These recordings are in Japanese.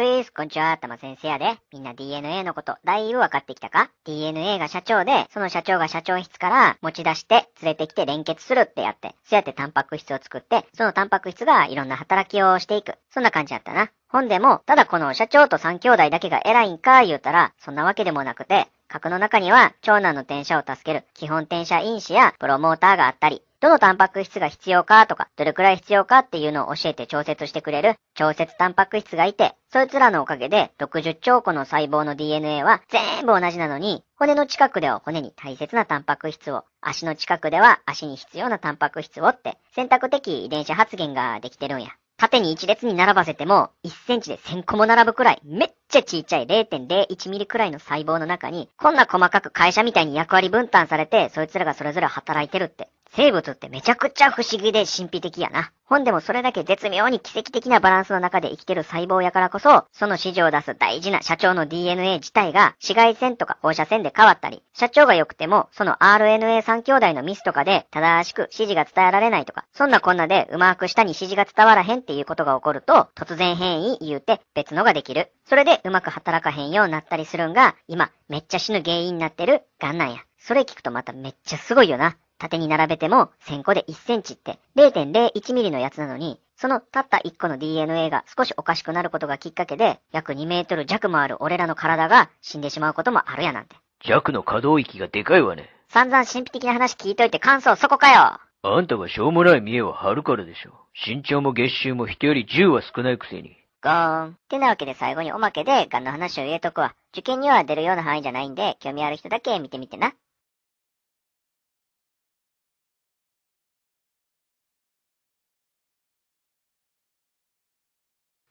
プリーこんにちは、たま先生やで。みんな DNA のこと、だいぶ分かってきたか ?DNA が社長で、その社長が社長室から持ち出して連れてきて連結するってやって、そうやってタンパク質を作って、そのタンパク質がいろんな働きをしていく。そんな感じだったな。本でも、ただこの社長と3兄弟だけが偉いんか言うたら、そんなわけでもなくて、核の中には長男の転写を助ける基本転写因子やプロモーターがあったり、どのタンパク質が必要かとか、どれくらい必要かっていうのを教えて調節してくれる調節タンパク質がいて、そいつらのおかげで60兆個の細胞の DNA は全部同じなのに、骨の近くでは骨に大切なタンパク質を、足の近くでは足に必要なタンパク質をって選択的遺伝子発現ができてるんや。縦に1列に並ばせても、1センチで1000個も並ぶくらい、めっちゃちっちゃい0.01ミリくらいの細胞の中に、こんな細かく会社みたいに役割分担されて、そいつらがそれぞれ働いてるって、生物ってめちゃくちゃ不思議で神秘的やな。本でもそれだけ絶妙に奇跡的なバランスの中で生きてる細胞やからこそ、その指示を出す大事な社長の DNA 自体が紫外線とか放射線で変わったり、社長が良くても、その RNA3 兄弟のミスとかで正しく指示が伝えられないとか、そんなこんなでうまく下に指示が伝わらへんっていうことが起こると、突然変異言うて別のができる。それでうまく働かへんようになったりするんが、今めっちゃ死ぬ原因になってるンなんや。それ聞くとまためっちゃすごいよな。縦に並べても1000個で1センチって0.01ミリのやつなのに、そのたった1個の DNA が少しおかしくなることがきっかけで、約2メートル弱もある俺らの体が死んでしまうこともあるやなんて。弱の可動域がでかいわね。散々神秘的な話聞いといて感想そこかよあんたがしょうもない見栄を張るからでしょ。身長も月収も人より10は少ないくせに。ゴーン。ってなわけで最後におまけでガンの話を入れとくわ。受験には出るような範囲じゃないんで、興味ある人だけ見てみてな。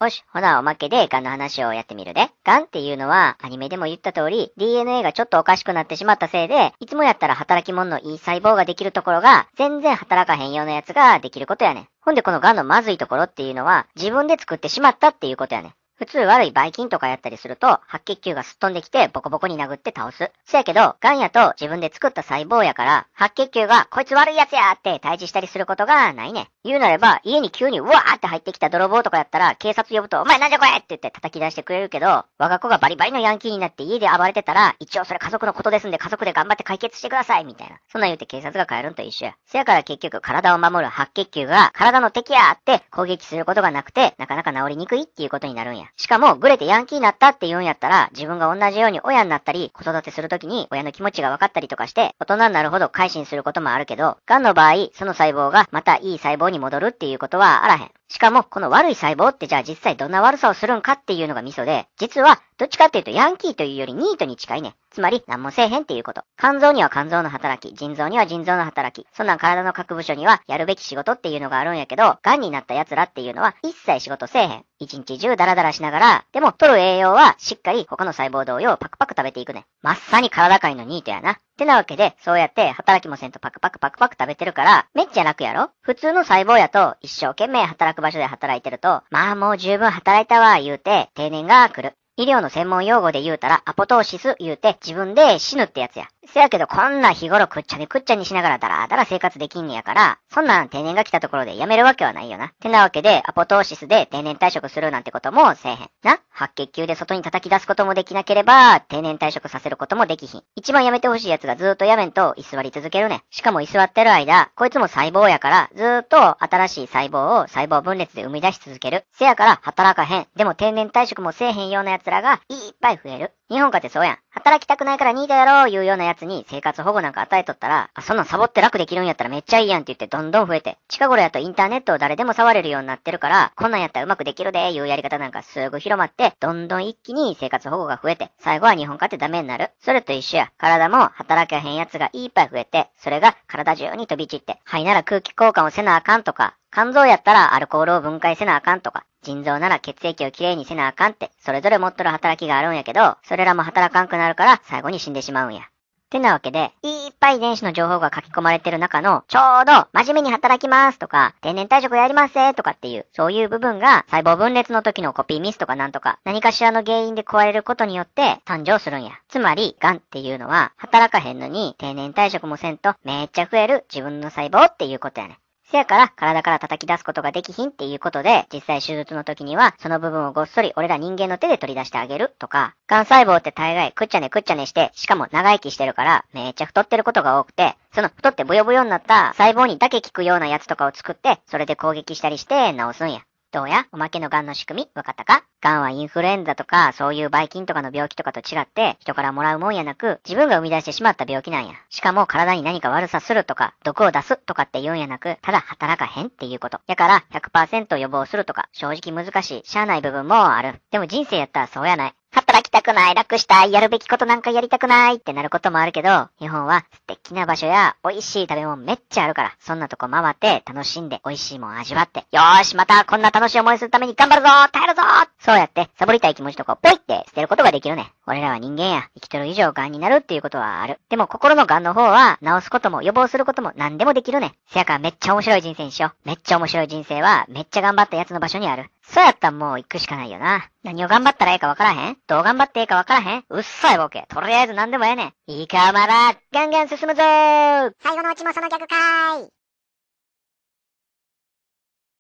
よし、ほなおまけでガンの話をやってみるで。ガンっていうのは、アニメでも言った通り、DNA がちょっとおかしくなってしまったせいで、いつもやったら働き者のいい細胞ができるところが、全然働かへんようなやつができることやねん。ほんでこのガンのまずいところっていうのは、自分で作ってしまったっていうことやねん。普通悪いバイキンとかやったりすると、白血球がすっ飛んできてボコボコに殴って倒す。せやけど、ガンやと自分で作った細胞やから、白血球がこいつ悪いやつやって退治したりすることがないね。言うなれば、家に急にうわーって入ってきた泥棒とかやったら、警察呼ぶと、お前なんじゃこれって言って叩き出してくれるけど、我が子がバリバリのヤンキーになって家で暴れてたら、一応それ家族のことですんで家族で頑張って解決してください、みたいな。そんな言うて警察が帰るんと一緒や。せやから結局、体を守る白血球が、体の敵やって攻撃することがなくて、なかなか治りにくいっていうことになるんや。しかも、グレてヤンキーになったって言うんやったら、自分が同じように親になったり、子育てするときに親の気持ちが分かったりとかして、大人になるほど改心することもあるけど、癌の場合、その細胞がまたいい細胞に戻るっていうことはあらへん。しかも、この悪い細胞ってじゃあ実際どんな悪さをするんかっていうのがミソで、実はどっちかっていうとヤンキーというよりニートに近いね。つまり、何もせえへんっていうこと。肝臓には肝臓の働き、腎臓には腎臓の働き、そんなん体の各部署にはやるべき仕事っていうのがあるんやけど、癌になった奴らっていうのは一切仕事せえへん。一日中ダラダラしながら、でも取る栄養はしっかり他の細胞同様パクパク食べていくね。まっさに体界のニートやな。ってなわけで、そうやって働きもせんとパクパクパクパク食べてるから、めっちゃ楽やろ普通の細胞やと一生懸命働く場所で働いてると、まあもう十分働いたわ、言うて定年が来る。医療の専門用語で言うたら、アポトーシス言うて、自分で死ぬってやつや。せやけどこんな日頃くっちゃでくっちゃにしながらだらだら生活できんねやから、そんなん定年が来たところでやめるわけはないよな。てなわけで、アポトーシスで定年退職するなんてこともせえへん。な白血球で外に叩き出すこともできなければ、定年退職させることもできひん。一番やめてほしいやつがずっとやめんと居座り続けるね。しかも居座ってる間、こいつも細胞やから、ずっと新しい細胞を細胞分裂で生み出し続ける。せやから働かへん。でも定年退職もせえへんような奴らがいっぱい増える。日本かってそうやん。働きたくないからニートやろういうようなやつに生活保護なんか与えとったら、あ、そんなんサボって楽できるんやったらめっちゃいいやんって言ってどんどん増えて、近頃やとインターネットを誰でも触れるようになってるから、こんなんやったらうまくできるでいうやり方なんかすぐ広まって、どんどん一気に生活保護が増えて、最後は日本化ってダメになる。それと一緒や。体も働けへんやつがいっぱい増えて、それが体中に飛び散って、肺なら空気交換をせなあかんとか、肝臓やったらアルコールを分解せなあかんとか、腎臓なら血液をきれいにせなあかんって、それぞれ持っとる働きがあるんやけど、それらも働かんくなるから最後に死んでしまうんや。ってなわけで、いっぱい遺伝子の情報が書き込まれてる中の、ちょうど、真面目に働きますとか、定年退職やりますとかっていう、そういう部分が、細胞分裂の時のコピーミスとかなんとか、何かしらの原因で壊れることによって誕生するんや。つまり、癌っていうのは、働かへんのに、定年退職もせんと、めっちゃ増える自分の細胞っていうことやね。せやから体から叩き出すことができひんっていうことで、実際手術の時には、その部分をごっそり俺ら人間の手で取り出してあげるとか、癌細胞って大概くっちゃねくっちゃねして、しかも長生きしてるから、めっちゃ太ってることが多くて、その太ってブヨブヨになった細胞にだけ効くようなやつとかを作って、それで攻撃したりして治すんや。どうやおまけの癌の仕組み、わかったか癌はインフルエンザとか、そういうバイキンとかの病気とかと違って、人からもらうもんやなく、自分が生み出してしまった病気なんや。しかも体に何か悪さするとか、毒を出すとかって言うんやなく、ただ働かへんっていうこと。やから100%予防するとか、正直難しい、しゃあない部分もある。でも人生やったらそうやない。書きたくない、楽したい、やるべきことなんかやりたくないってなることもあるけど、日本は素敵な場所や美味しい食べ物めっちゃあるから、そんなとこ回って楽しんで美味しいもん味わって、よーし、またこんな楽しい思いするために頑張るぞ耐えるぞそうやって、サボりたい気持ちとかをポイって捨てることができるね。俺らは人間や、生きとる以上癌になるっていうことはある。でも心の癌の方は、治すことも予防することも何でもできるね。せやからめっちゃ面白い人生にしよう。めっちゃ面白い人生は、めっちゃ頑張ったやつの場所にある。そうやったらもう行くしかないよな。何を頑張ったらええかわからへんどう頑張ってええかわからへんうっさいボケ。とりあえず何でもええねん。いいかまだ、ガンガン進むぞ最後のうちもその逆かーい。